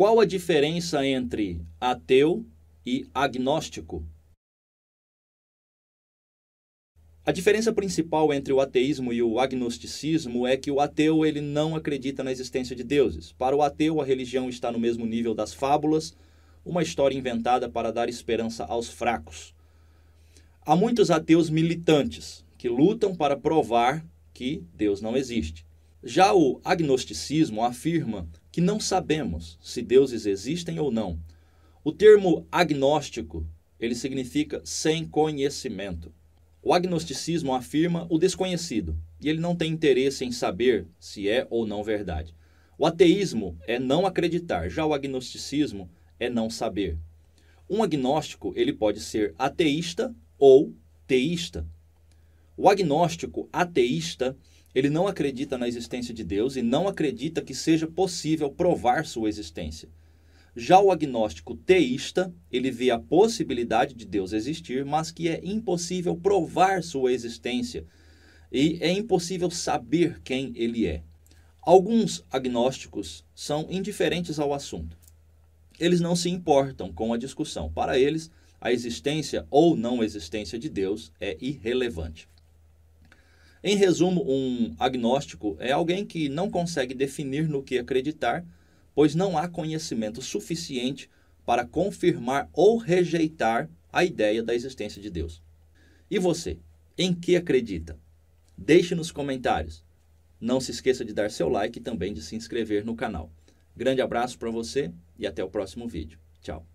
Qual a diferença entre ateu e agnóstico? A diferença principal entre o ateísmo e o agnosticismo é que o ateu ele não acredita na existência de deuses. Para o ateu, a religião está no mesmo nível das fábulas, uma história inventada para dar esperança aos fracos. Há muitos ateus militantes que lutam para provar que Deus não existe. Já o agnosticismo afirma que não sabemos se deuses existem ou não. O termo agnóstico, ele significa sem conhecimento. O agnosticismo afirma o desconhecido, e ele não tem interesse em saber se é ou não verdade. O ateísmo é não acreditar, já o agnosticismo é não saber. Um agnóstico, ele pode ser ateísta ou teísta. O agnóstico ateísta ele não acredita na existência de Deus e não acredita que seja possível provar sua existência. Já o agnóstico teísta, ele vê a possibilidade de Deus existir, mas que é impossível provar sua existência e é impossível saber quem ele é. Alguns agnósticos são indiferentes ao assunto. Eles não se importam com a discussão. Para eles, a existência ou não existência de Deus é irrelevante. Em resumo, um agnóstico é alguém que não consegue definir no que acreditar, pois não há conhecimento suficiente para confirmar ou rejeitar a ideia da existência de Deus. E você, em que acredita? Deixe nos comentários. Não se esqueça de dar seu like e também de se inscrever no canal. Grande abraço para você e até o próximo vídeo. Tchau.